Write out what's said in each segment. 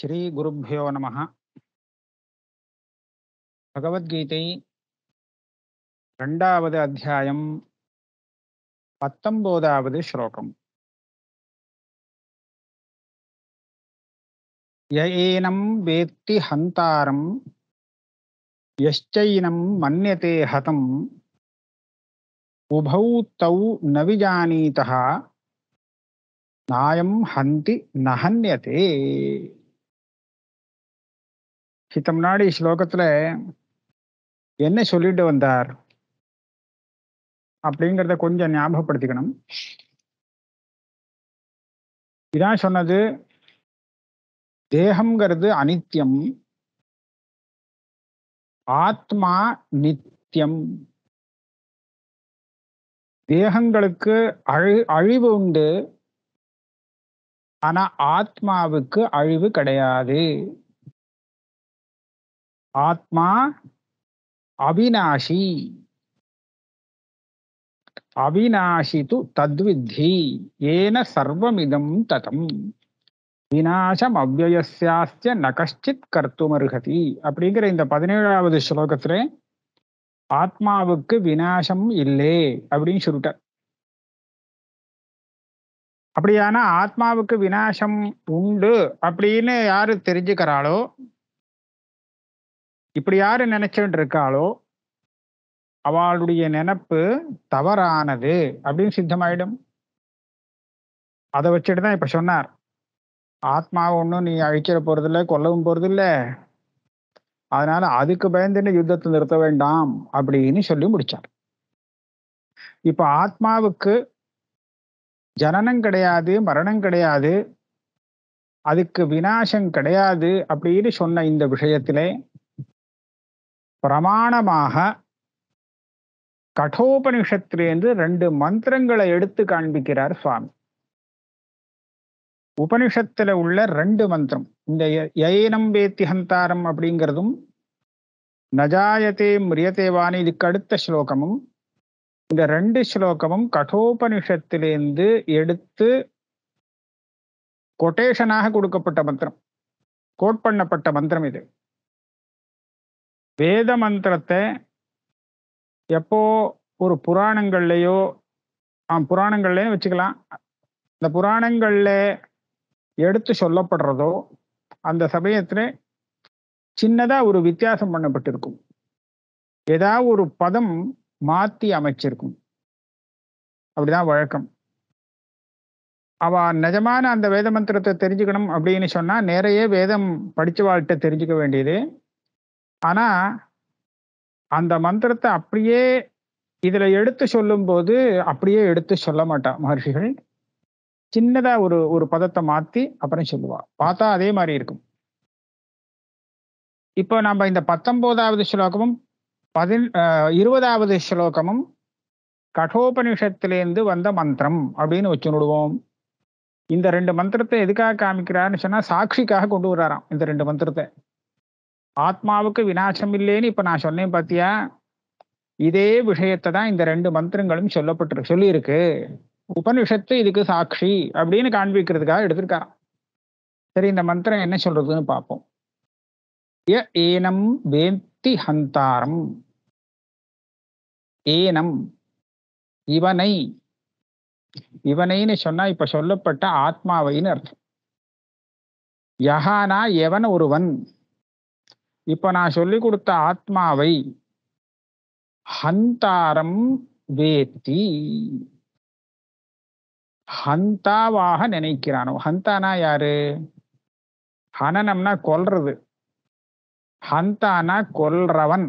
శ్రీ గురుభ్యో నమ భగవద్గீதை ரெண்டாவது அத்தியாயம் பத்தொன்பதாவது ஸ்லோகம் யஏனம் வேத்தி ஹந்தாரம் யஷ்டைனம் மன்யதே ஹதம் உபௌ தௌ நவிஜானீதா நாயம் ஹந்தி நஹன்யதே சித்த முன்னாடி ஸ்லோகத்துல என்ன சொல்லிட்டு வந்தார் அப்படிங்கிறத கொஞ்சம் ஞாபகப்படுத்திக்கணும் இதான் சொன்னது தேகம்ங்கிறது அனித்தியம் ஆத்மா நித்தியம் தேகங்களுக்கு அழி அழிவு உண்டு ஆனா ஆத்மாவுக்கு அழிவு கிடையாது ஆத்மா அவிநாசி அவிநாசி து தத்வித்தி ஏன சர்வமிதம் ததம் விநாசம் அவ்வயசாஸ்திய ந கஷ்டித் கர்த்துமருகதி அப்படிங்கிற இந்த பதினேழாவது ஸ்லோகத்துல ஆத்மாவுக்கு விநாசம் இல்லை அப்படின்னு சொல்லிட்டார் அப்படியானா ஆத்மாவுக்கு விநாசம் உண்டு அப்படின்னு யாரு தெரிஞ்சுக்கிறாளோ இப்படி யாரு நினைச்சுட்டு இருக்காளோ அவளுடைய நினப்பு தவறானது அப்படின்னு சித்தமாயிடும் அதை வச்சுட்டு தான் இப்ப சொன்னார் ஆத்மா ஒன்றும் நீ அழிச்சிட இல்லை கொல்லவும் போறது இல்லை அதனால அதுக்கு பயந்துன்னு யுத்தத்தை நிறுத்த வேண்டாம் அப்படின்னு சொல்லி முடிச்சார் இப்ப ஆத்மாவுக்கு ஜனனம் கிடையாது மரணம் கிடையாது அதுக்கு வினாசம் கிடையாது அப்படின்னு சொன்ன இந்த விஷயத்திலே பிரமாணமாக கடோபனிஷத்திலேருந்து ரெண்டு மந்திரங்களை எடுத்து காண்பிக்கிறார் சுவாமி உபனிஷத்துல உள்ள ரெண்டு மந்திரம் இந்த யயினம் வேத்தி ஹந்தாரம் அப்படிங்கிறதும் நஜாயத்தே மிரியதேவானி இதுக்கு அடுத்த ஸ்லோகமும் இந்த ரெண்டு ஸ்லோகமும் கடோபனிஷத்திலேருந்து எடுத்து கொட்டேஷனாக கொடுக்கப்பட்ட மந்திரம் கோட் பண்ணப்பட்ட மந்திரம் இது வேத மந்திரத்தை எப்போ ஒரு புராணங்கள்லையோ புராணங்கள்லையும் வச்சுக்கலாம் இந்த புராணங்களில் எடுத்து சொல்லப்படுறதோ அந்த சமயத்தில் சின்னதாக ஒரு வித்தியாசம் பண்ணப்பட்டிருக்கும் ஏதாவது ஒரு பதம் மாற்றி அமைச்சிருக்கும் அப்படிதான் வழக்கம் அவ நிஜமான அந்த வேத மந்திரத்தை தெரிஞ்சுக்கணும் அப்படின்னு சொன்னா நிறைய வேதம் படிச்சவாழ்கிட்ட தெரிஞ்சுக்க வேண்டியது ஆனா அந்த மந்திரத்தை அப்படியே இதுல எடுத்து சொல்லும் போது அப்படியே எடுத்து சொல்ல மாட்டான் மகர்ஷிகள் சின்னதா ஒரு ஒரு பதத்தை மாத்தி அப்புறம் சொல்லுவா பார்த்தா அதே மாதிரி இருக்கும் இப்போ நம்ம இந்த பத்தொன்பதாவது ஸ்லோகமும் பதின் இருபதாவது ஸ்லோகமும் கடோபனிஷத்திலேருந்து வந்த மந்திரம் அப்படின்னு வச்சு விடுவோம் இந்த ரெண்டு மந்திரத்தை எதுக்காக காமிக்கிறாருன்னு சொன்னா சாட்சிக்காக கொண்டு வராராம் இந்த ரெண்டு மந்திரத்தை ஆத்மாவுக்கு வினாசம் இல்லைன்னு இப்ப நான் சொன்னேன் பாத்தியா இதே விஷயத்தை தான் இந்த ரெண்டு மந்திரங்களும் சொல்லப்பட்டு சொல்லியிருக்கு உபனிஷத்து இதுக்கு சாட்சி அப்படின்னு காண்பிக்கிறதுக்காக எடுத்திருக்காராம் சரி இந்த மந்திரம் என்ன சொல்றதுன்னு பார்ப்போம் ய ஏனம் வேந்தி ஹந்தாரம் ஏனம் இவனை இவனைன்னு சொன்னா இப்ப சொல்லப்பட்ட ஆத்மாவைன்னு அர்த்தம் யஹானா எவன் ஒருவன் இப்ப நான் சொல்லி கொடுத்த ஆத்மாவை ஹந்தாரம் வேத்தி ஹந்தாவாக நினைக்கிறானோ ஹந்தானா யாரு ஹனனம்னா கொல்றது ஹந்தானா கொல்றவன்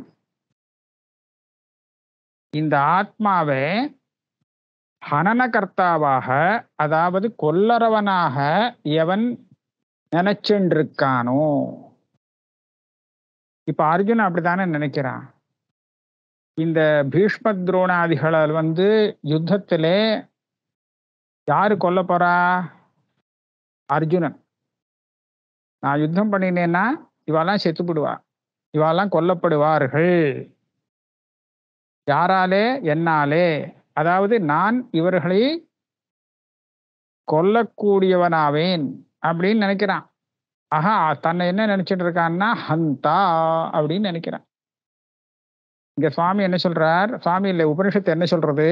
இந்த ஆத்மாவை ஹனனகர்த்தாவாக அதாவது கொல்லறவனாக எவன் நினைச்சென்றிருக்கானோ இப்ப அர்ஜுன் அப்படித்தானே நினைக்கிறான் இந்த பீஷ்ம துரோணாதிகள் வந்து யுத்தத்திலே யாரு கொல்ல போறா அர்ஜுனன் நான் யுத்தம் பண்ணினேன்னா இவாலாம் செத்துப்படுவா இவாலாம் கொல்லப்படுவார்கள் யாராலே என்னாலே அதாவது நான் இவர்களை கொல்லக்கூடியவனாவேன் அப்படின்னு நினைக்கிறான் ஆஹா தன்னை என்ன நினைச்சிட்டு இருக்கான்னா ஹந்தா அப்படின்னு நினைக்கிறான் இங்க சுவாமி என்ன சொல்றார் சுவாமி இல்லை உபனிஷத்து என்ன சொல்றது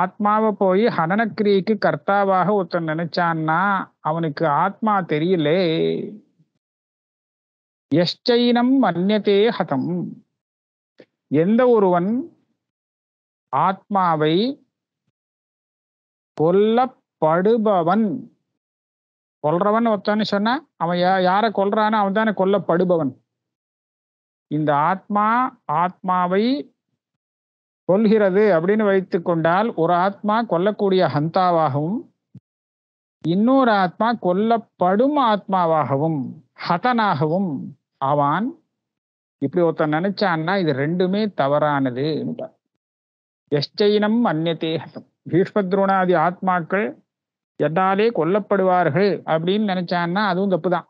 ஆத்மாவை போய் ஹனனக்கிரிக்கு கர்த்தாவாக ஒருத்தன் நினைச்சான்னா அவனுக்கு ஆத்மா தெரியலே எஷ்டைனம் மன்னியதே ஹதம் எந்த ஒருவன் ஆத்மாவை கொல்லப்படுபவன் கொல்றவன் ஒருத்தன்னு சொன்னா அவன் யாரை கொல்றானோ அவன் தானே கொல்லப்படுபவன் இந்த ஆத்மா ஆத்மாவை கொல்கிறது அப்படின்னு வைத்து கொண்டால் ஒரு ஆத்மா கொல்லக்கூடிய ஹந்தாவாகவும் இன்னொரு ஆத்மா கொல்லப்படும் ஆத்மாவாகவும் ஹதனாகவும் ஆவான் இப்படி ஒருத்தன் நினைச்சான்னா இது ரெண்டுமே தவறானது எஷ்டைனம் அந்நத்தே ஹதம் பீஷ்மத்ரோணாதி ஆத்மாக்கள் என்னாலே கொல்லப்படுவார்கள் அப்படின்னு நினைச்சான்னா அதுவும் தப்பு தான்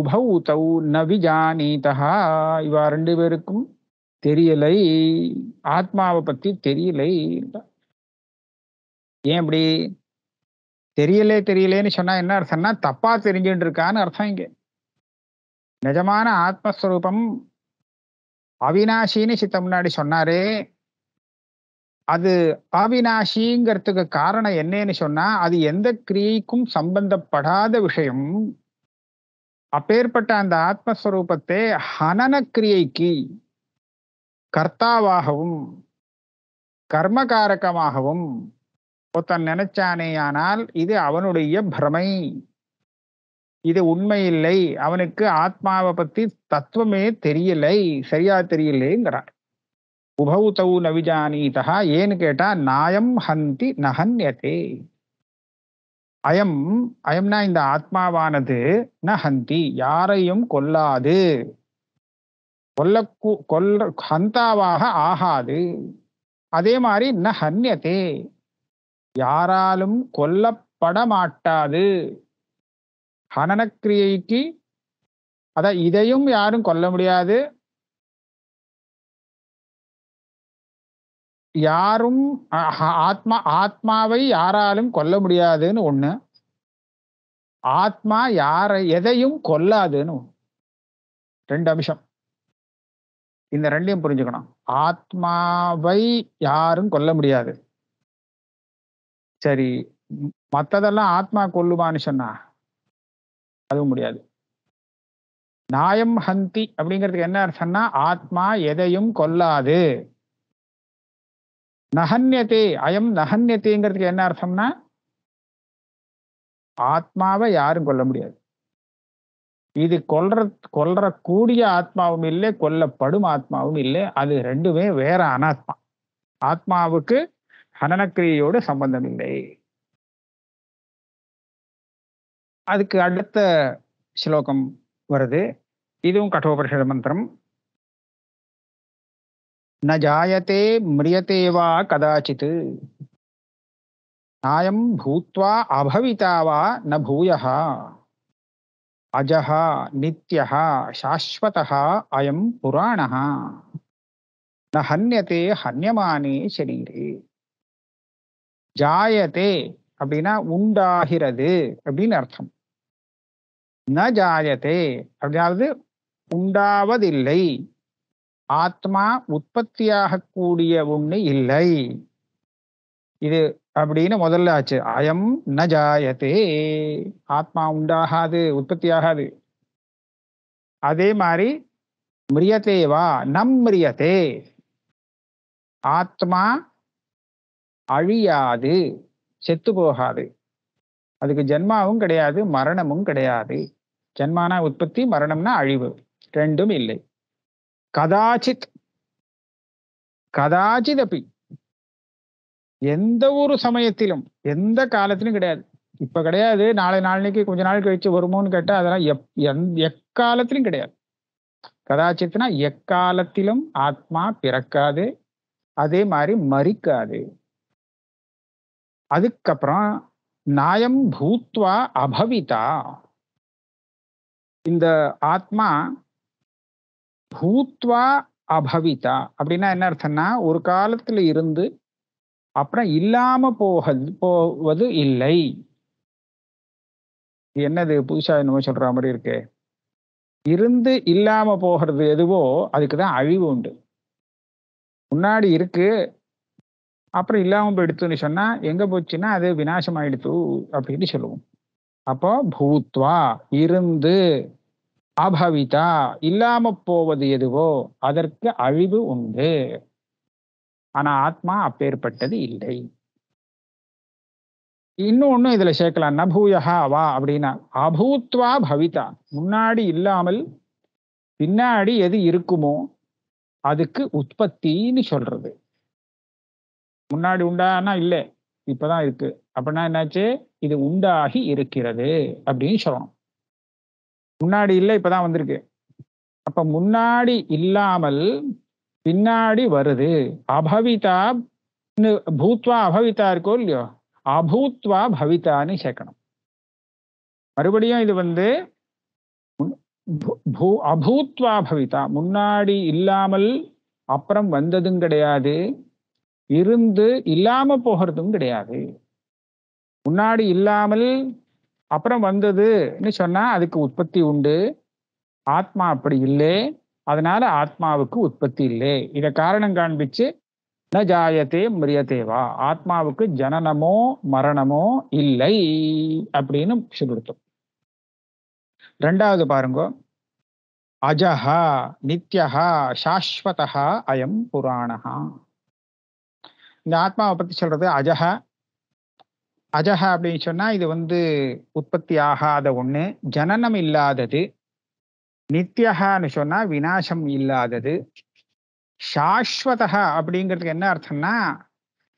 உபௌ தௌ நவிஜானீதா இவா ரெண்டு பேருக்கும் தெரியலை ஆத்மாவை பத்தி தெரியலை ஏன் இப்படி தெரியலே தெரியலேன்னு சொன்னா என்ன அர்த்தம்னா தப்பா தெரிஞ்சுட்டு இருக்கான்னு அர்த்தம் இங்க நிஜமான ஆத்மஸ்வரூபம் அவினாசின்னு சித்த முன்னாடி சொன்னாரே அது அவிநாசிங்கிறதுக்கு காரணம் என்னன்னு சொன்னா அது எந்த கிரியைக்கும் சம்பந்தப்படாத விஷயம் அப்பேற்பட்ட அந்த ஆத்மஸ்வரூபத்தை ஹனன கிரியைக்கு கர்த்தாவாகவும் கர்மகாரகமாகவும் ஒருத்தன் ஆனால் இது அவனுடைய பிரமை இது உண்மையில்லை அவனுக்கு ஆத்மாவை பத்தி தத்துவமே தெரியலை சரியா தெரியலேங்கிறான் உபௌ தௌ நவிஜானீதா ஏன்னு கேட்டா நாயம் ஹந்தி நஹன்யதே அயம் அயம்னா இந்த ஆத்மாவானது ந ஹந்தி யாரையும் கொல்லாது கொல்ல கொல்ல ஹந்தாவாக ஆகாது அதே மாதிரி ந ஹன்யதே யாராலும் கொல்லப்பட மாட்டாது ஹனனக்கிரியைக்கு அதான் இதையும் யாரும் கொல்ல முடியாது யாரும் ஆத்மா ஆத்மாவை யாராலும் கொல்ல முடியாதுன்னு ஒண்ணு ஆத்மா யாரை எதையும் கொல்லாதுன்னு ரெண்டு அம்சம் இந்த ரெண்டையும் புரிஞ்சுக்கணும் ஆத்மாவை யாரும் கொல்ல முடியாது சரி மற்றதெல்லாம் ஆத்மா கொல்லுமான்னு சொன்னா அதுவும் முடியாது நாயம் ஹந்தி அப்படிங்கிறதுக்கு என்ன சொன்னா ஆத்மா எதையும் கொல்லாது நகன்யத்தே அயம் நகன்யத்தேங்கிறதுக்கு என்ன அர்த்தம்னா ஆத்மாவை யாரும் கொல்ல முடியாது இது கொல்ற கொல்றக்கூடிய ஆத்மாவும் இல்லை கொல்லப்படும் ஆத்மாவும் இல்லை அது ரெண்டுமே வேற அனாத்மா ஆத்மாவுக்கு ஹனனக்கிரியோடு சம்பந்தம் இல்லை அதுக்கு அடுத்த ஸ்லோகம் வருது இதுவும் கட்டோபரிஷத மந்திரம் ந ஜாயத்தே மிரியத்தே வா கதாச்சித் நாயம் பூத்வா அபவிதாவா ந பூயா அஜஹா நித்யா சாஸ்வத அயம் புராண ந ஹன்யத்தே ஹன்யமானே சரீரே ஜாயத்தே அப்படின்னா உண்டாகிறது அப்படின்னு அர்த்தம் ந ஜாயத்தே அப்படியாவது உண்டாவதில்லை ஆத்மா உற்பத்தியாகக்கூடிய ஒண்ணு இல்லை இது அப்படின்னு முதல்ல ஆச்சு அயம் ந ஜாயத்தே ஆத்மா உண்டாகாது உற்பத்தி ஆகாது அதே மாதிரி மிரியத்தேவா நம் மிரியத்தே ஆத்மா அழியாது செத்து போகாது அதுக்கு ஜென்மாவும் கிடையாது மரணமும் கிடையாது ஜென்மானா உற்பத்தி மரணம்னா அழிவு ரெண்டும் இல்லை கதாச்சித் கதாச்சிதப்பி எந்த ஒரு சமயத்திலும் எந்த காலத்திலும் கிடையாது இப்ப கிடையாது நாளை நாளைக்கு கொஞ்ச நாள் கழிச்சு வருமோன்னு கேட்டா அதெல்லாம் எப் எந் எக்காலத்திலும் கிடையாது கதாச்சித்னா எக்காலத்திலும் ஆத்மா பிறக்காது அதே மாதிரி மறிக்காது அதுக்கப்புறம் நாயம் பூத்வா அபவிதா இந்த ஆத்மா பூத்வா அபவிதா அப்படின்னா என்ன அர்த்தம்னா ஒரு காலத்துல இருந்து அப்புறம் இல்லாம போக போவது இல்லை என்னது புதுசா என்னமோ சொல்ற மாதிரி இருக்கு இருந்து இல்லாம போகிறது எதுவோ அதுக்குதான் அழிவு உண்டு முன்னாடி இருக்கு அப்புறம் இல்லாம போயிடுத்துன்னு சொன்னா எங்க போச்சுன்னா அது விநாசம் ஆயிடுத்து அப்படின்னு சொல்லுவோம் அப்போ பூத்வா இருந்து அபவிதா இல்லாம போவது எதுவோ அதற்கு அழிவு உண்டு ஆனா ஆத்மா அப்பேற்பட்டது இல்லை இன்னொன்னு இதுல சேர்க்கலாம் நபூயகா வா அப்படின்னா அபூத்வா பவிதா முன்னாடி இல்லாமல் பின்னாடி எது இருக்குமோ அதுக்கு உற்பத்தின்னு சொல்றது முன்னாடி உண்டானா இல்லை இப்பதான் இருக்கு அப்படின்னா என்னாச்சு இது உண்டாகி இருக்கிறது அப்படின்னு சொல்லணும் முன்னாடி இல்லை இப்பதான் வந்திருக்கு அப்ப முன்னாடி இல்லாமல் பின்னாடி வருது அபவிதா பூத்வா அபவிதா இருக்கோ இல்லையோ அபூத்வா பவிதான்னு சேர்க்கணும் மறுபடியும் இது வந்து அபூத்வா பவிதா முன்னாடி இல்லாமல் அப்புறம் வந்ததும் கிடையாது இருந்து இல்லாம போகிறதும் கிடையாது முன்னாடி இல்லாமல் அப்புறம் வந்ததுன்னு சொன்னா அதுக்கு உற்பத்தி உண்டு ஆத்மா அப்படி இல்லை அதனால ஆத்மாவுக்கு உற்பத்தி இல்லை இதை காரணம் காண்பிச்சு ந ஜாயத்தே மிரியத்தேவா ஆத்மாவுக்கு ஜனனமோ மரணமோ இல்லை அப்படின்னு சொல்லிடுத்தோம் ரெண்டாவது பாருங்க அஜஹா நித்யஹா சாஸ்வதா அயம் புராணஹா இந்த ஆத்மாவை பத்தி சொல்றது அஜஹா அஜஹா அப்படின்னு சொன்னா இது வந்து உற்பத்தி ஆகாத ஒண்ணு ஜனனம் இல்லாதது நித்யகான்னு சொன்னா விநாசம் இல்லாதது சாஸ்வதா அப்படிங்கிறதுக்கு என்ன அர்த்தம்னா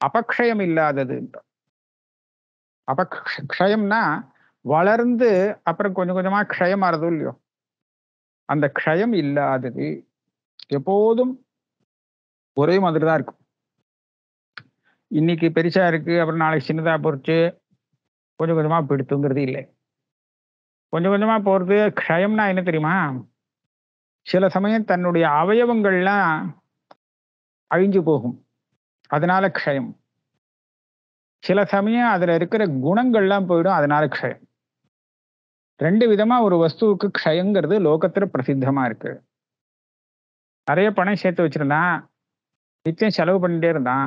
அபக்ஷயம் இல்லாதது அபக்ஷயம்னா வளர்ந்து அப்புறம் கொஞ்சம் கொஞ்சமா க்ஷயம் ஆறுதோ இல்லையோ அந்த க்ஷயம் இல்லாதது எப்போதும் ஒரே மாதிரி தான் இருக்கும் இன்னைக்கு பெருசா இருக்கு அப்புறம் நாளைக்கு சின்னதாக பொறிச்சு கொஞ்சம் கொஞ்சமாக பிடித்துங்கிறது இல்லை கொஞ்சம் கொஞ்சமா போறது க்ஷயம்னா என்ன தெரியுமா சில சமயம் தன்னுடைய அவயவங்கள்லாம் அழிஞ்சு போகும் அதனால க்ஷயம் சில சமயம் அதுல இருக்கிற குணங்கள்லாம் போயிடும் அதனால க்ஷயம் ரெண்டு விதமாக ஒரு வஸ்துவுக்கு க்ஷயங்கிறது லோகத்தில் பிரசித்தமாக இருக்கு நிறைய பணம் சேர்த்து வச்சிருந்தான் நித்தியம் செலவு பண்ணிட்டே இருந்தான்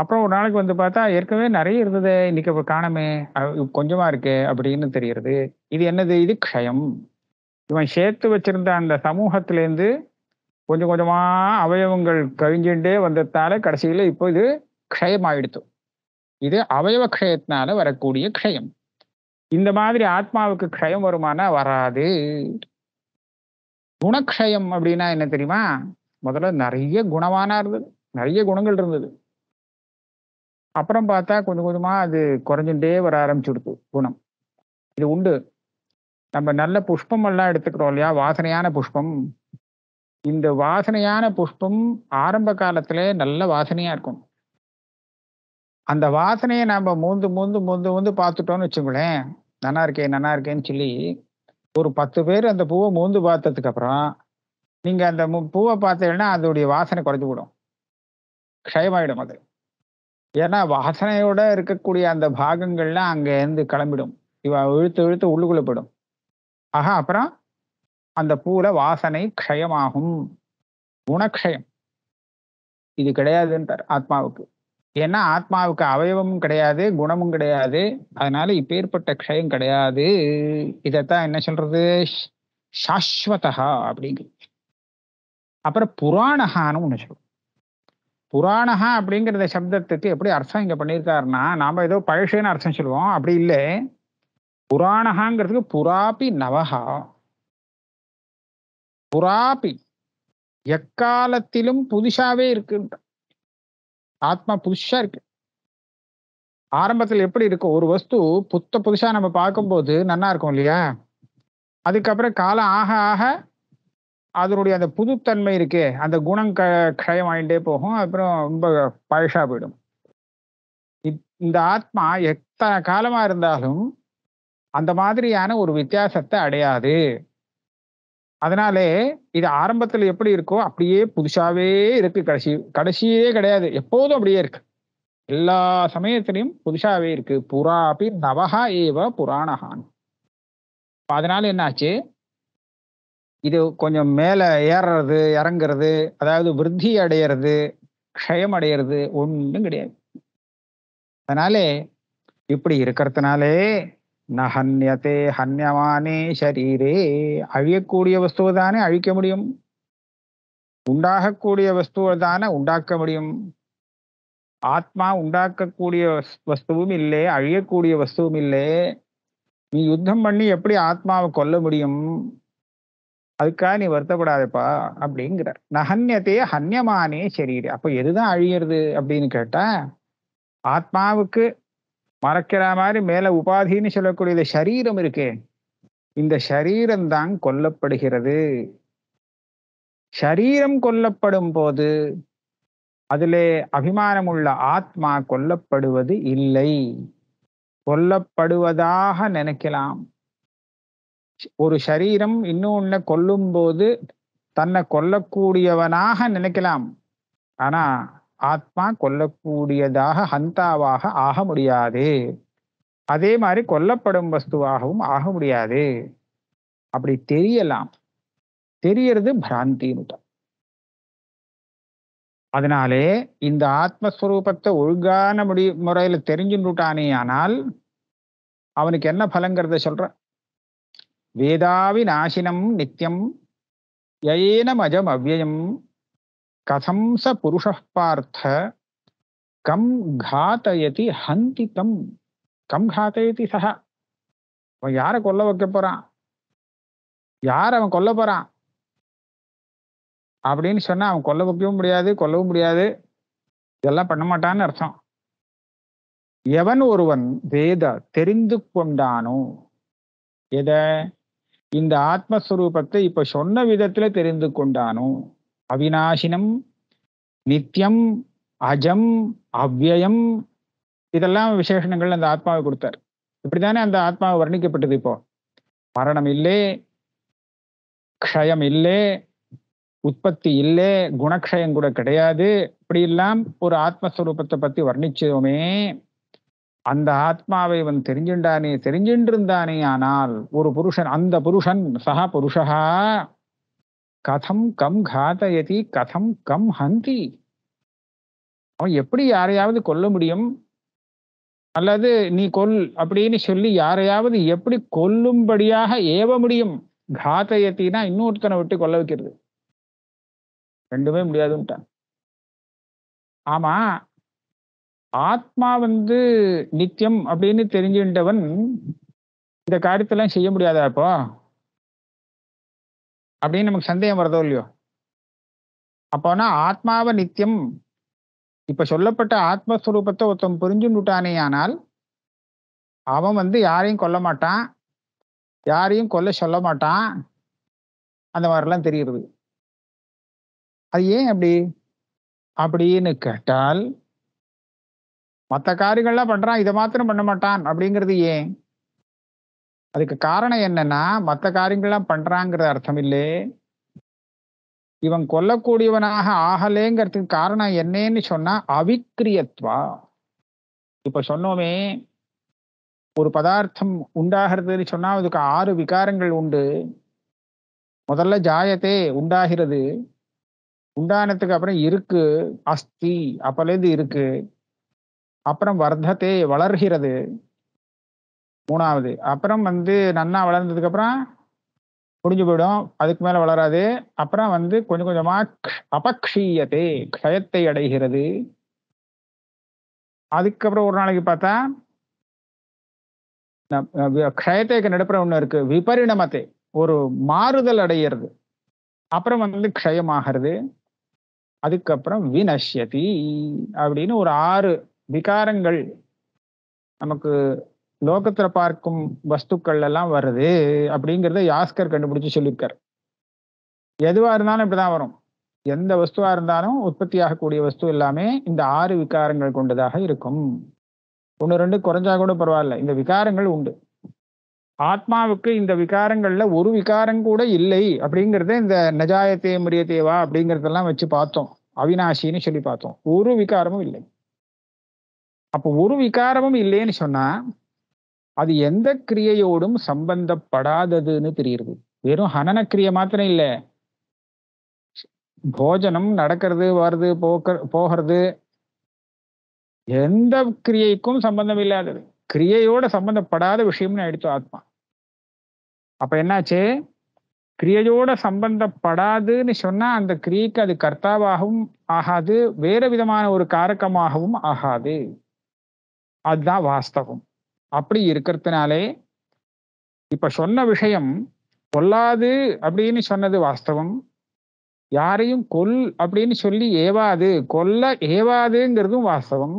அப்புறம் ஒரு நாளைக்கு வந்து பார்த்தா ஏற்கனவே நிறைய இருந்தது இன்னைக்கு இப்போ காணமே கொஞ்சமா இருக்கு அப்படின்னு தெரியறது இது என்னது இது க்ஷயம் இவன் சேர்த்து வச்சிருந்த அந்த சமூகத்திலேருந்து கொஞ்சம் கொஞ்சமா அவயவங்கள் கழிஞ்சுட்டே வந்ததால கடைசியில இப்போ இது ஆயிடுத்து இது அவயவ க்ஷயத்தினால வரக்கூடிய க்ஷயம் இந்த மாதிரி ஆத்மாவுக்கு க்ஷயம் வருமானா வராது குணக்ஷயம் அப்படின்னா என்ன தெரியுமா முதல்ல நிறைய குணமானா இருந்தது நிறைய குணங்கள் இருந்தது அப்புறம் பார்த்தா கொஞ்சம் கொஞ்சமாக அது குறைஞ்சுட்டே வர ஆரம்பிச்சுடுது குணம் இது உண்டு நம்ம நல்ல புஷ்பம் எல்லாம் எடுத்துக்கிறோம் இல்லையா வாசனையான புஷ்பம் இந்த வாசனையான புஷ்பம் ஆரம்ப காலத்துல நல்ல வாசனையா இருக்கும் அந்த வாசனையை நம்ம மூந்து மூந்து மூந்து மூந்து பார்த்துட்டோம்னு வச்சுங்களேன் நல்லா இருக்கேன் நல்லா இருக்கேன்னு சொல்லி ஒரு பத்து பேர் அந்த பூவை மூந்து பார்த்ததுக்கு அப்புறம் நீங்க அந்த பூவை பார்த்தீங்கன்னா அதோடைய வாசனை குறைஞ்சு விடும் க்ஷயமாயிடும் அது ஏன்னா வாசனையோட இருக்கக்கூடிய அந்த பாகங்கள்லாம் அங்க இருந்து கிளம்பிடும் இவ இழுத்து இழுத்து உள்ளுக்குள்ளப்படும் போயிடும் ஆக அப்புறம் அந்த பூல வாசனை க்ஷயமாகும் குணக்ஷயம் இது கிடையாதுன்றார் ஆத்மாவுக்கு ஏன்னா ஆத்மாவுக்கு அவயவமும் கிடையாது குணமும் கிடையாது அதனால இப்பேற்பட்ட க்ஷயம் கிடையாது இதைத்தான் என்ன சொல்றது சாஸ்வதா அப்படிங்கிறது அப்புறம் புராணஹான்னு ஒன்று சொல்லுவோம் புராணஹா அப்படிங்கிறத சப்தத்துக்கு எப்படி அர்த்தம் இங்க பண்ணியிருக்காருன்னா நாம ஏதோ பழசுன்னு அர்த்தம் சொல்லுவோம் அப்படி இல்லை புராணஹாங்கிறதுக்கு புராபி நவஹா புராபி எக்காலத்திலும் புதுசாவே இருக்குன்ற ஆத்மா புதுஷா இருக்கு ஆரம்பத்தில் எப்படி இருக்கும் ஒரு வஸ்து புத்த புதுசா நம்ம பார்க்கும்போது நல்லா இருக்கும் இல்லையா அதுக்கப்புறம் காலம் ஆக ஆக அதனுடைய அந்த புதுத்தன்மை இருக்கே அந்த குணம் க ஆகிட்டே போகும் அப்புறம் ரொம்ப பழசா போயிடும் இந்த ஆத்மா எத்தனை காலமா இருந்தாலும் அந்த மாதிரியான ஒரு வித்தியாசத்தை அடையாது அதனாலே இது ஆரம்பத்துல எப்படி இருக்கோ அப்படியே புதுசாவே இருக்கு கடைசி கடைசியே கிடையாது எப்போதும் அப்படியே இருக்கு எல்லா சமயத்திலையும் புதுசாவே இருக்கு புறாபி நவகா ஏவ புராணகான் அதனால என்னாச்சு இது கொஞ்சம் மேலே ஏறுறது இறங்குறது அதாவது விருத்தி அடையிறது க்ஷயம் அடையிறது ஒன்றும் கிடையாது அதனாலே இப்படி இருக்கிறதுனாலே நஹன்யதே ஹன்யமானே சரீரே அழியக்கூடிய வஸ்துவை தானே அழிக்க முடியும் உண்டாகக்கூடிய வஸ்துவை தானே உண்டாக்க முடியும் ஆத்மா உண்டாக்கக்கூடிய வஸ்துவும் இல்லை அழியக்கூடிய வஸ்துவும் இல்லை நீ யுத்தம் பண்ணி எப்படி ஆத்மாவை கொல்ல முடியும் அதுக்காக நீ வருத்தப்படாதப்பா அப்படிங்கிறார் நகன்யத்தையே ஹன்யமானே சரீர் அப்போ எதுதான் அழியிறது அப்படின்னு கேட்டா ஆத்மாவுக்கு மறக்கிற மாதிரி மேல உபாதின்னு சொல்லக்கூடிய சரீரம் இருக்கே இந்த சரீரம்தான் கொல்லப்படுகிறது சரீரம் கொல்லப்படும் போது அதிலே அபிமானமுள்ள ஆத்மா கொல்லப்படுவது இல்லை கொல்லப்படுவதாக நினைக்கலாம் ஒரு சரீரம் இன்னொன்னு கொல்லும் போது தன்னை கொல்லக்கூடியவனாக நினைக்கலாம் ஆனா ஆத்மா கொல்லக்கூடியதாக ஹந்தாவாக ஆக முடியாது அதே மாதிரி கொல்லப்படும் வஸ்துவாகவும் ஆக முடியாது அப்படி தெரியலாம் தெரியறது பிராந்தின்னு அதனாலே இந்த ஆத்மஸ்வரூபத்தை ஒழுங்கான முடி முறையில தெரிஞ்சுட்டானே ஆனால் அவனுக்கு என்ன பலங்கிறத சொல்ற வேதாவி நாசினம் நித்யம் யயேனமஜம் அவ்வயம் கதம் ச புருஷ பார்த்த கம் ஹாத்தயதி ஹந்தி தம் கம் ஹாத்தயதி சஹா அவன் யாரை கொல்ல வைக்க போறான் யார் அவன் கொல்ல போறான் அப்படின்னு சொன்னா அவன் கொல்ல வைக்கவும் முடியாது கொல்லவும் முடியாது இதெல்லாம் பண்ண மாட்டான்னு அர்த்தம் எவன் ஒருவன் வேத தெரிந்து கொண்டானோ எதை இந்த ஆத்மஸ்வரூபத்தை இப்ப சொன்ன விதத்துல தெரிந்து கொண்டானோ அவிநாசினம் நித்தியம் அஜம் அவ்யயம் இதெல்லாம் விசேஷங்கள் அந்த ஆத்மாவை கொடுத்தார் இப்படித்தானே அந்த ஆத்மாவை வர்ணிக்கப்பட்டது இப்போ மரணம் இல்லை க்ஷயம் இல்லை உற்பத்தி இல்லை குணக்ஷயம் கூட கிடையாது இப்படியெல்லாம் ஒரு ஆத்மஸ்வரூபத்தை பத்தி வர்ணிச்சோமே அந்த ஆத்மாவை இவன் தெரிஞ்சுண்டானே தெரிஞ்சின்றிருந்தானே ஆனால் ஒரு புருஷன் அந்த புருஷன் சக புருஷா கதம் கம் காத்தயதி கதம் கம் ஹந்தி அவன் எப்படி யாரையாவது கொல்ல முடியும் அல்லது நீ கொல் அப்படின்னு சொல்லி யாரையாவது எப்படி கொல்லும்படியாக ஏவ முடியும் காத்தயத்தினா இன்னொருத்தனை விட்டு கொல்ல வைக்கிறது ரெண்டுமே முடியாதுன்ட்டான் ஆமா ஆத்மா வந்து நித்தியம் அப்படின்னு தெரிஞ்சுட்டவன் இந்த காரியத்தெல்லாம் செய்ய முடியாதா இப்போ அப்படின்னு நமக்கு சந்தேகம் வருதோ இல்லையோ அப்போனா ஆத்மாவை நித்தியம் இப்ப சொல்லப்பட்ட ஆத்மஸ்வரூபத்தை ஒருத்தன் புரிஞ்சுட்டானே ஆனால் அவன் வந்து யாரையும் கொல்ல மாட்டான் யாரையும் கொல்ல சொல்ல மாட்டான் அந்த மாதிரிலாம் தெரிகிறது அது ஏன் அப்படி அப்படின்னு கேட்டால் மற்ற காரியங்கள்லாம் பண்றான் இதை மாத்திரம் பண்ண மாட்டான் அப்படிங்கிறது ஏன் அதுக்கு காரணம் என்னன்னா மற்ற காரியங்கள்லாம் பண்றாங்கிறது அர்த்தம் இல்லையே இவன் கொல்லக்கூடியவனாக ஆகலேங்கிறதுக்கு காரணம் என்னன்னு சொன்னா அவிக்கிரியத்வா இப்ப சொன்னோமே ஒரு பதார்த்தம் உண்டாகிறதுன்னு சொன்னா அதுக்கு ஆறு விகாரங்கள் உண்டு முதல்ல ஜாயத்தே உண்டாகிறது உண்டானத்துக்கு அப்புறம் இருக்கு அஸ்தி அப்பலேருந்து இருக்கு அப்புறம் வர்த்தத்தை வளர்கிறது மூணாவது அப்புறம் வந்து நன்னா வளர்ந்ததுக்கு அப்புறம் முடிஞ்சு போயிடும் அதுக்கு மேல வளராது அப்புறம் வந்து கொஞ்சம் கொஞ்சமா அபக்ஷீயத்தை க்ஷயத்தை அடைகிறது அதுக்கப்புறம் ஒரு நாளைக்கு பார்த்தா க்ஷயத்தைக்கு நடுப்புற ஒண்ணு இருக்கு விபரிணமத்தை ஒரு மாறுதல் அடைகிறது அப்புறம் வந்து க்ஷயமாகிறது அதுக்கப்புறம் வினஷ்யதி அப்படின்னு ஒரு ஆறு விகாரங்கள் நமக்கு லோகத்துல பார்க்கும் வஸ்துக்கள் எல்லாம் வருது அப்படிங்கிறத யாஸ்கர் கண்டுபிடிச்சு சொல்லியிருக்கார் எதுவா இருந்தாலும் இப்படிதான் வரும் எந்த வஸ்துவா இருந்தாலும் உற்பத்தி ஆகக்கூடிய வஸ்து எல்லாமே இந்த ஆறு விகாரங்கள் கொண்டதாக இருக்கும் ஒன்று ரெண்டு குறைஞ்சா கூட பரவாயில்ல இந்த விகாரங்கள் உண்டு ஆத்மாவுக்கு இந்த விகாரங்கள்ல ஒரு விகாரம் கூட இல்லை அப்படிங்கிறத இந்த நஜாயத்தே முறியத்தேவா அப்படிங்கிறதெல்லாம் வச்சு பார்த்தோம் அவினாசின்னு சொல்லி பார்த்தோம் ஒரு விகாரமும் இல்லை அப்போ ஒரு விகாரமும் இல்லைன்னு சொன்னா அது எந்த கிரியையோடும் சம்பந்தப்படாததுன்னு தெரியுது வெறும் ஹனன கிரியை மாத்திரம் இல்லை போஜனம் நடக்கிறது வருது போக்க போகிறது எந்த கிரியைக்கும் சம்பந்தம் இல்லாதது கிரியையோட சம்பந்தப்படாத விஷயம்னு எடுத்தோம் ஆத்மா அப்ப என்னாச்சு கிரியையோட சம்பந்தப்படாதுன்னு சொன்னா அந்த கிரியைக்கு அது கர்த்தாவாகவும் ஆகாது வேறு விதமான ஒரு காரக்கமாகவும் ஆகாது அதுதான் வாஸ்தவம் அப்படி இருக்கிறதுனாலே இப்ப சொன்ன விஷயம் கொல்லாது அப்படின்னு சொன்னது வாஸ்தவம் யாரையும் கொல் அப்படின்னு சொல்லி ஏவாது கொல்ல ஏவாதுங்கிறதும் வாஸ்தவம்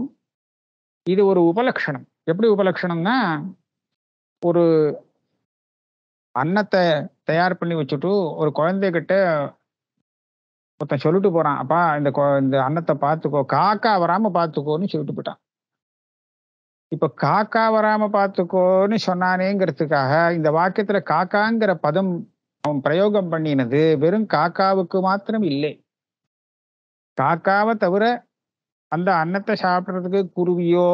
இது ஒரு உபலக்ஷணம் எப்படி உபலக்ஷணம்னா ஒரு அன்னத்தை தயார் பண்ணி வச்சுட்டு ஒரு குழந்தைகிட்ட ஒருத்தன் சொல்லிட்டு போறான் அப்பா இந்த இந்த அன்னத்தை பார்த்துக்கோ காக்கா வராம பார்த்துக்கோன்னு சொல்லிட்டு போயிட்டான் இப்போ காக்கா வராம பார்த்துக்கோன்னு சொன்னானேங்கிறதுக்காக இந்த வாக்கியத்துல காக்காங்கிற பதம் அவன் பிரயோகம் பண்ணினது வெறும் காக்காவுக்கு மாத்திரம் இல்லை காக்காவை தவிர அந்த அன்னத்தை சாப்பிட்றதுக்கு குருவியோ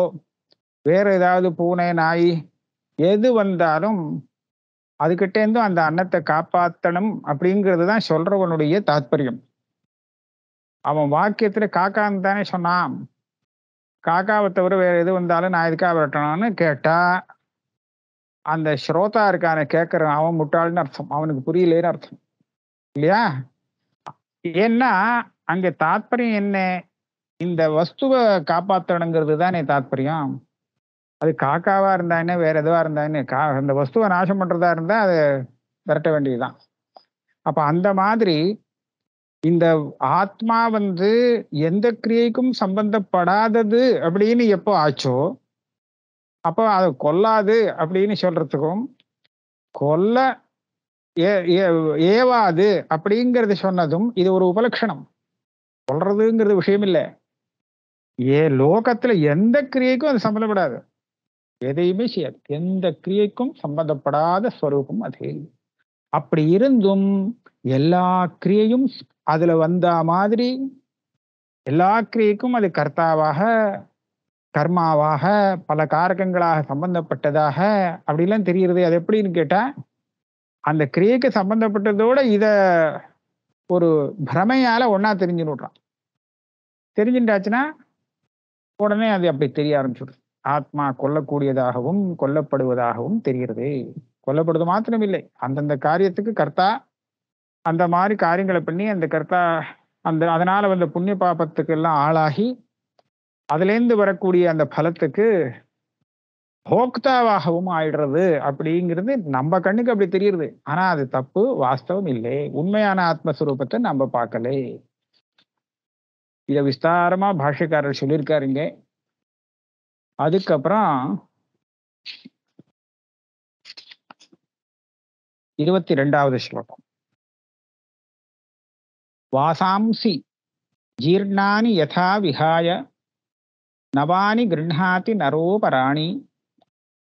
வேற ஏதாவது பூனை நாய் எது வந்தாலும் அதுகிட்டேருந்தும் அந்த அன்னத்தை காப்பாற்றணும் அப்படிங்கிறது தான் சொல்றவனுடைய தாத்பரியம் அவன் வாக்கியத்துல காக்கான்னு தானே சொன்னான் காக்காவை தவிர வேற எது வந்தாலும் நான் எதுக்காக விரட்டணும்னு கேட்டா அந்த ஸ்ரோதா இருக்கான கேட்கறவன் அவன் முட்டாள்னு அர்த்தம் அவனுக்கு புரியலேன்னு அர்த்தம் இல்லையா ஏன்னா அங்க தாத்பரியம் என்ன இந்த வஸ்துவை காப்பாற்றணுங்கிறது தானே தாத்பரியம் அது காக்காவா இருந்தானே வேற எதுவா இருந்தானே கா அந்த வஸ்துவை நாசம் பண்றதா இருந்தா அது விரட்ட வேண்டியதுதான் அப்ப அந்த மாதிரி இந்த ஆத்மா வந்து எந்த கிரியைக்கும் சம்பந்தப்படாதது அப்படின்னு எப்போ ஆச்சோ அப்போ அதை கொல்லாது அப்படின்னு சொல்றதுக்கும் கொல்ல ஏவாது அப்படிங்கிறது சொன்னதும் இது ஒரு உபலட்சணம் சொல்றதுங்கிறது விஷயம் இல்லை ஏ லோகத்துல எந்த கிரியைக்கும் அது சம்பந்தப்படாது எதையுமே செய்யாது எந்த கிரியைக்கும் சம்பந்தப்படாத ஸ்வரூபம் அது அப்படி இருந்தும் எல்லா கிரியையும் அதுல வந்த மாதிரி எல்லா கிரியைக்கும் அது கர்த்தாவாக கர்மாவாக பல காரகங்களாக சம்பந்தப்பட்டதாக அப்படிலாம் தெரிகிறது அது எப்படின்னு கேட்டா அந்த கிரியைக்கு சம்பந்தப்பட்டதோட இத ஒரு பிரமையால ஒன்னா தெரிஞ்சு விட்றான் தெரிஞ்சுட்டாச்சுன்னா உடனே அது அப்படி தெரிய ஆரம்பிச்சுடுது ஆத்மா கொல்லக்கூடியதாகவும் கொல்லப்படுவதாகவும் தெரிகிறது கொல்லப்படுவது மாத்திரமில்லை அந்தந்த காரியத்துக்கு கர்த்தா அந்த மாதிரி காரியங்களை பண்ணி அந்த கர்த்தா அந்த அதனால வந்த புண்ணிய பாபத்துக்கு எல்லாம் ஆளாகி அதுலேருந்து வரக்கூடிய அந்த பலத்துக்கு போக்தாவாகவும் ஆயிடுறது அப்படிங்கிறது நம்ம கண்ணுக்கு அப்படி தெரியுது ஆனா அது தப்பு வாஸ்தவம் இல்லை உண்மையான ஆத்மஸ்வரூபத்தை நம்ம பார்க்கல இத விஸ்தாரமா பாஷ்யக்காரர் சொல்லியிருக்காருங்க அதுக்கப்புறம் இருபத்தி ரெண்டாவது ஸ்லோகம் வாசாம்சி ஜீர்ணானி யதா விஹாய நவானி கிருண்ணாதி நரோபராணி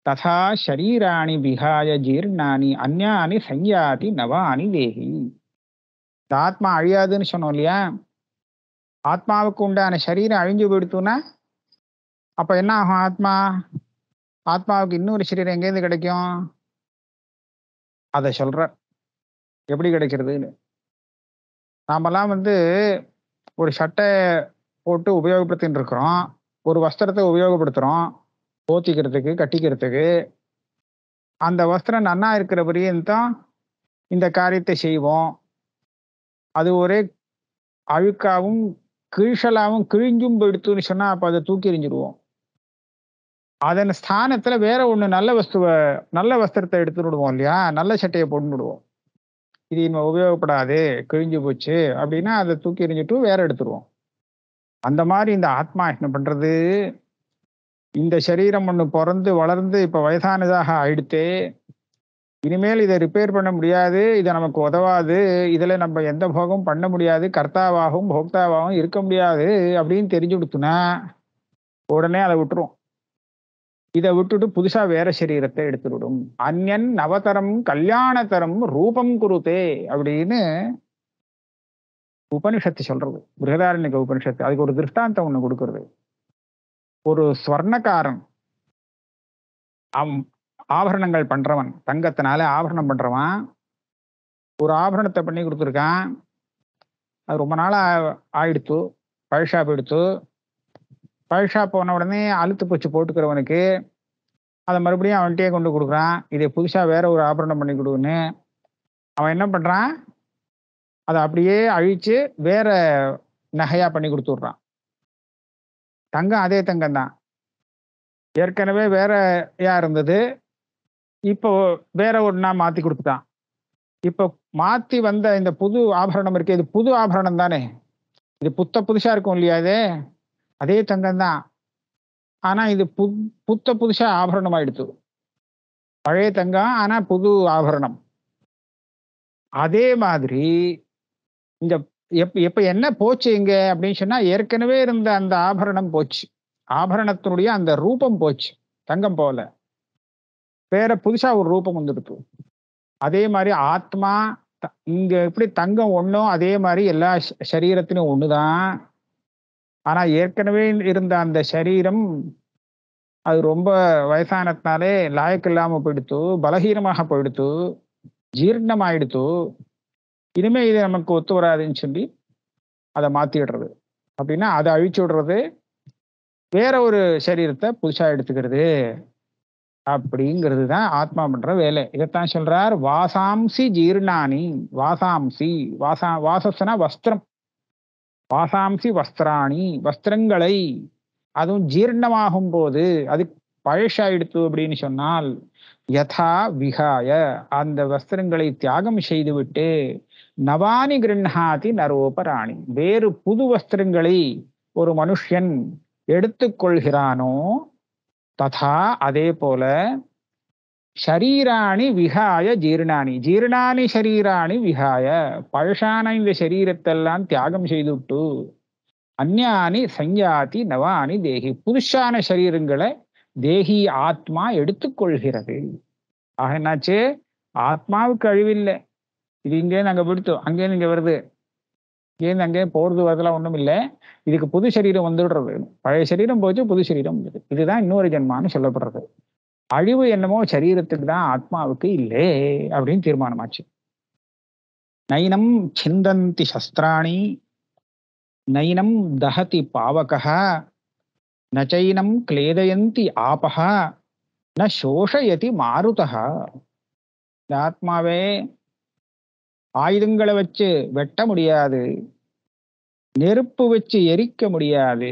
ததா ஷரீராணி விஹாய ஜீர்ணானி அந்யானி சஞ்யாதி நவானி தேகி இந்த ஆத்மா அழியாதுன்னு சொன்னோம் இல்லையா ஆத்மாவுக்கு உண்டான சரீரம் அழிஞ்சு போயிடுத்துன்னா அப்போ என்ன ஆகும் ஆத்மா ஆத்மாவுக்கு இன்னொரு சரீரம் எங்கேருந்து கிடைக்கும் அதை சொல்ற எப்படி கிடைக்கிறதுன்னு நாமெல்லாம் வந்து ஒரு சட்டை போட்டு உபயோகப்படுத்தின்னு இருக்கிறோம் ஒரு வஸ்திரத்தை உபயோகப்படுத்துகிறோம் போத்திக்கிறதுக்கு கட்டிக்கிறதுக்கு அந்த வஸ்திரம் நன்னா இருக்கிறபடியும் தான் இந்த காரியத்தை செய்வோம் அது ஒரே அழுக்காவும் கிழிஷலாகவும் கிழிஞ்சும் எடுத்துன்னு சொன்னால் அப்போ அதை தூக்கி எறிஞ்சிடுவோம் அதன் ஸ்தானத்தில் வேற ஒன்று நல்ல வஸ்துவை நல்ல வஸ்திரத்தை எடுத்துன்னு விடுவோம் இல்லையா நல்ல சட்டையை போட்டுன்னு விடுவோம் இது இனிமே உபயோகப்படாது கிழிஞ்சு போச்சு அப்படின்னா அதை தூக்கி எறிஞ்சிட்டு வேற எடுத்துருவோம் அந்த மாதிரி இந்த ஆத்மா என்ன பண்றது இந்த சரீரம் ஒன்று பிறந்து வளர்ந்து இப்போ வயசானதாக ஆயிடுத்து இனிமேல் இதை ரிப்பேர் பண்ண முடியாது இதை நமக்கு உதவாது இதில் நம்ம எந்த போகமும் பண்ண முடியாது கர்த்தாவாகவும் போக்தாவாகவும் இருக்க முடியாது அப்படின்னு தெரிஞ்சு கொடுத்துனா உடனே அதை விட்டுருவோம் இதை விட்டுட்டு புதுசா வேற சரீரத்தை எடுத்துவிடும் அந்யன் நவதரம் கல்யாண தரம் ரூபம் குருதே அப்படின்னு உபனிஷத்து சொல்றது பிருகதாரண்யக உபனிஷத்து அதுக்கு ஒரு திருஷ்டாந்தம் ஒண்ணு கொடுக்கறது ஒரு ஸ்வர்ணக்காரன் ஆபரணங்கள் பண்றவன் தங்கத்தினால ஆபரணம் பண்றவன் ஒரு ஆபரணத்தை பண்ணி கொடுத்துருக்கான் அது ரொம்ப நாளாக ஆயிடுத்து பழசாக போயிடுத்து பழசா போன உடனே அழுத்து பூச்சி போட்டுக்கிறவனுக்கு அதை மறுபடியும் அவன்கிட்டயே கொண்டு கொடுக்குறான் இதை புதுசாக வேற ஒரு ஆபரணம் பண்ணி கொடுன்னு அவன் என்ன பண்ணுறான் அதை அப்படியே அழித்து வேற நகையாக பண்ணி கொடுத்துட்றான் தங்கம் அதே தங்கம் தான் ஏற்கனவே வேறையா இருந்தது இப்போ வேற ஒன்றா மாற்றி கொடுத்துட்டான் இப்போ மாற்றி வந்த இந்த புது ஆபரணம் இருக்கு இது புது ஆபரணம் தானே இது புத்த புதுசாக இருக்கும் இல்லையா இது அதே தங்கம் தான் ஆனால் இது புத் புத்த புதுசாக ஆபரணம் ஆயிடுத்து பழைய தங்கம் ஆனால் புது ஆபரணம் அதே மாதிரி இந்த எப் எப்போ என்ன போச்சு இங்கே அப்படின்னு சொன்னால் ஏற்கனவே இருந்த அந்த ஆபரணம் போச்சு ஆபரணத்தினுடைய அந்த ரூபம் போச்சு தங்கம் போல வேற புதுசாக ஒரு ரூபம் வந்துடுத்து அதே மாதிரி ஆத்மா இங்க எப்படி தங்கம் ஒன்றும் அதே மாதிரி எல்லா சரீரத்திலும் ஒன்று தான் ஆனா ஏற்கனவே இருந்த அந்த சரீரம் அது ரொம்ப வயசானதுனாலே லாயக்கில்லாம போயிடுத்து பலகீனமாக போயிடுத்து ஜீர்ணம் ஆயிடுத்து இனிமே இது நமக்கு ஒத்து வராதுன்னு சொல்லி அதை மாத்திடுறது அப்படின்னா அதை அழிச்சு விடுறது வேற ஒரு சரீரத்தை புதுசா எடுத்துக்கிறது அப்படிங்கிறது தான் ஆத்மா பண்ற வேலை இதைத்தான் சொல்றார் வாசாம்சி ஜீர்ணானி வாசாம்சி வாசா வாசஸ்னா வஸ்திரம் பாசாம்சி வஸ்திராணி வஸ்திரங்களை அதுவும் ஜீர்ணமாகும் போது அது பழசாயிடுத்து அப்படின்னு சொன்னால் யதா விகாய அந்த வஸ்திரங்களை தியாகம் செய்துவிட்டு நவானி கிருண்ணாதி நரோபராணி வேறு புது வஸ்திரங்களை ஒரு மனுஷன் எடுத்துக்கொள்கிறானோ ததா அதே போல ஷரீராணி விகாய ஜீர்ணாணி ஜீர்ணாணி ஷரீராணி விகாய பழசான இந்த சரீரத்தெல்லாம் தியாகம் செய்துட்டு அந்யானி சஞ்சாதி நவானி தேகி புதுஷான சரீரங்களை தேகி ஆத்மா எடுத்துக்கொள்கிறது ஆக என்னாச்சு ஆத்மாவுக்கு அழிவில்லை இது இங்கேருந்து அங்கே பிடித்தோம் அங்கேயும் இங்கே வருது இங்கேருந்து அங்கே போகிறது வரதுலாம் ஒன்றும் இல்லை இதுக்கு புது சரீரம் வந்துடுறது பழைய சரீரம் போச்சு புது சரீரம் வந்துடுது இதுதான் இன்னொரு ஜென்மான்னு சொல்லப்படுறது அழிவு என்னமோ சரீரத்துக்கு தான் ஆத்மாவுக்கு இல்லை அப்படின்னு தீர்மானமாச்சு நைனம் சிந்தந்தி சஸ்திராணி நைனம் தகதி பாவகா நச்சைனம் கிளேதயந்தி ஆபகா ந சோஷயதி மாறுதா இந்த ஆத்மாவே ஆயுதங்களை வச்சு வெட்ட முடியாது நெருப்பு வச்சு எரிக்க முடியாது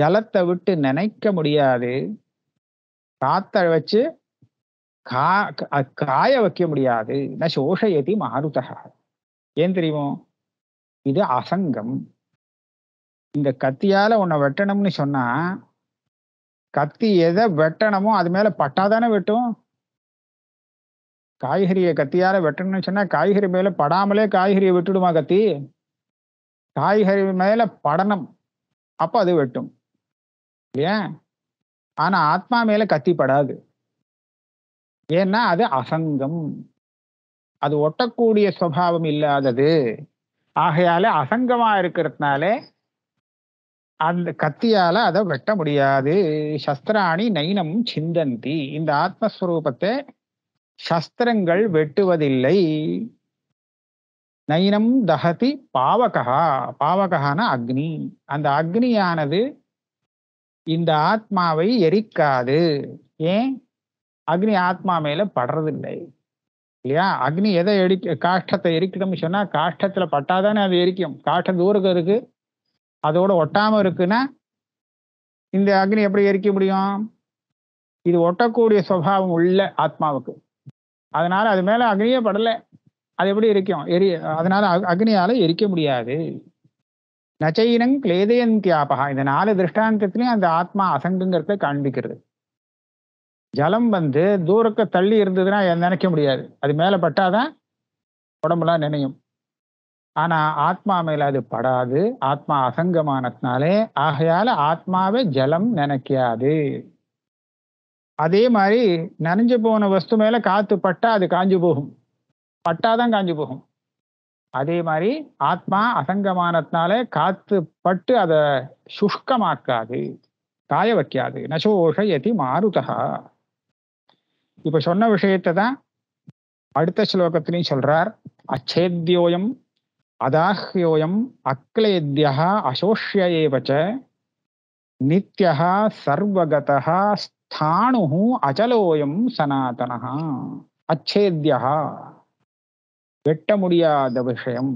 ஜலத்தை விட்டு நினைக்க முடியாது காத்த வச்சு கா காய வைக்க முடியாது ந சோஷயதி மாருதகா ஏன் தெரியுமோ இது அசங்கம் இந்த கத்தியால உன்னை வெட்டணும்னு சொன்னா கத்தி எதை வெட்டணுமோ அது மேல பட்டாதானே வெட்டும் காய்கறியை கத்தியால வெட்டணும்னு சொன்னா காய்கறி மேல படாமலே காய்கறியை வெட்டுடுமா கத்தி காய்கறி மேல படணும் அப்ப அது வெட்டும் இல்லையா ஆனா ஆத்மா மேல கத்திப்படாது ஏன்னா அது அசங்கம் அது ஒட்டக்கூடிய சுவாவம் இல்லாதது ஆகையால அசங்கமா இருக்கிறதுனால அந்த கத்தியால அதை வெட்ட முடியாது சஸ்திராணி நைனம் சிந்தந்தி இந்த ஆத்மஸ்வரூபத்தை சஸ்திரங்கள் வெட்டுவதில்லை நைனம் தகதி பாவகா பாவகான அக்னி அந்த அக்னியானது இந்த ஆத்மாவை எரிக்காது ஏன் அக்னி ஆத்மா மேல படுறதில்லை இல்லையா அக்னி எதை எரிக்க காஷ்டத்தை எரிக்கணும்னு சொன்னா காஷ்டத்துல பட்டாதானே அது எரிக்கும் காஷ்டம் தூரம் இருக்கு அதோட ஒட்டாம இருக்குன்னா இந்த அக்னி எப்படி எரிக்க முடியும் இது ஒட்டக்கூடிய சுவாவம் உள்ள ஆத்மாவுக்கு அதனால அது மேல அக்னியே படலை அது எப்படி எரிக்கும் எரி அதனால அக்னியால எரிக்க முடியாது நச்சையினங் கிளேதயந்தியாபகா இந்த நாலு திருஷ்டாந்தத்திலையும் அந்த ஆத்மா அசங்குங்கிறத காண்பிக்கிறது ஜலம் வந்து தூரக்க தள்ளி இருந்ததுன்னா நினைக்க முடியாது அது மேலே பட்டாதான் உடம்புலாம் நினையும் ஆனால் ஆத்மா மேலே அது படாது ஆத்மா அசங்கமானதுனாலே ஆகையால ஆத்மாவே ஜலம் நினைக்காது அதே மாதிரி நனைஞ்சு போன வஸ்து மேலே காற்று பட்டா அது காஞ்சு போகும் பட்டாதான் காஞ்சு போகும் அதே மாதிரி ஆத்மா அசங்கமானத்தினால காத்து பட்டு அதை சுஷ்கமாக்காது காய வைக்காது நசோஷ எதி மாறுதா இப்ப சொன்ன விஷயத்தை தான் அடுத்த ஸ்லோகத்திலையும் சொல்றார் அச்சேத்யோயம் அதாஹ்யோயம் அக்லேத்யா அசோஷிய ஏவச்ச நித்யா சர்வகதா ஸ்தானு அச்சலோயம் சனாதனா அச்சேத்யா வெட்ட முடியாத விஷயம்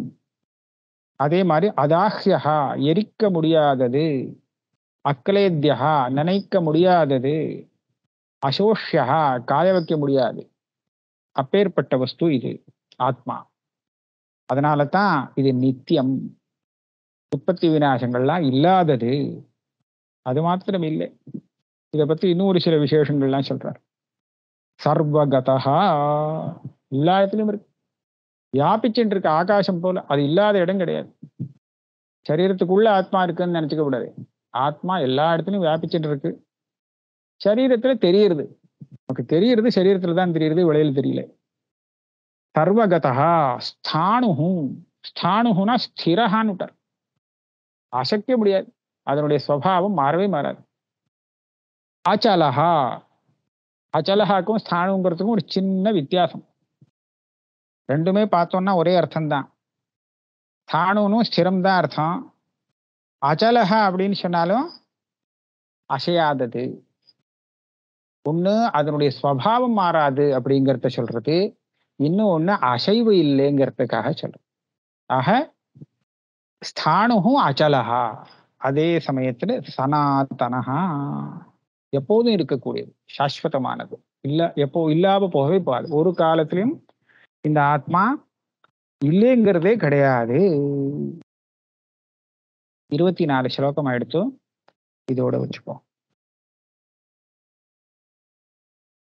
அதே மாதிரி அதாஹ்யஹா எரிக்க முடியாதது அக்லேத்யஹா நினைக்க முடியாதது அசோஷ்யா காய வைக்க முடியாது அப்பேற்பட்ட வஸ்து இது ஆத்மா அதனால தான் இது நித்தியம் உற்பத்தி விநாசங்கள்லாம் இல்லாதது அது மாத்திரம் இல்லை இதை பற்றி இன்னும் ஒரு சில விசேஷங்கள்லாம் சொல்கிறார் சர்வகதா எல்லா இடத்துலையும் இருக்கு வியாபிச்சுட்டு இருக்க ஆகாசம் போல அது இல்லாத இடம் கிடையாது சரீரத்துக்குள்ள ஆத்மா இருக்குன்னு நினைச்சுக்க கூடாது ஆத்மா எல்லா இடத்துலையும் வியாபிச்சுட்டு இருக்கு சரீரத்துல தெரியுது நமக்கு தெரியுறது சரீரத்துல தான் தெரியுது விளையில தெரியல சர்வகதா ஸ்தானுகும் ஸ்தானுகுனா ஸ்திரஹான்னு விட்டார் அசைக்க முடியாது அதனுடைய சுவாவம் மாறவே மாறாது ஆச்சலஹா அச்சலஹாக்கும் ஸ்தானுங்கிறதுக்கும் ஒரு சின்ன வித்தியாசம் ரெண்டுமே பார்த்தோம்னா ஒரே அர்த்தம்தான் தானுனும் ஸ்திரம் தான் அர்த்தம் அச்சலக அப்படின்னு சொன்னாலும் அசையாதது ஒன்று அதனுடைய ஸ்வபாவம் மாறாது அப்படிங்கிறத சொல்றது இன்னும் ஒன்று அசைவு இல்லைங்கிறதுக்காக சொல்றது ஆக ஸ்தானுகும் அச்சலகா அதே சமயத்துல சனாத்தனகா எப்போதும் இருக்கக்கூடியது சாஸ்வதமானது இல்ல எப்போ இல்லாம போகவே போகாது ஒரு காலத்திலையும் இந்த ஆத்மா இல்லைங்கிறதே கிடையாது இருபத்தி நாலு ஸ்லோகம் எடுத்து இதோட வச்சுப்போம்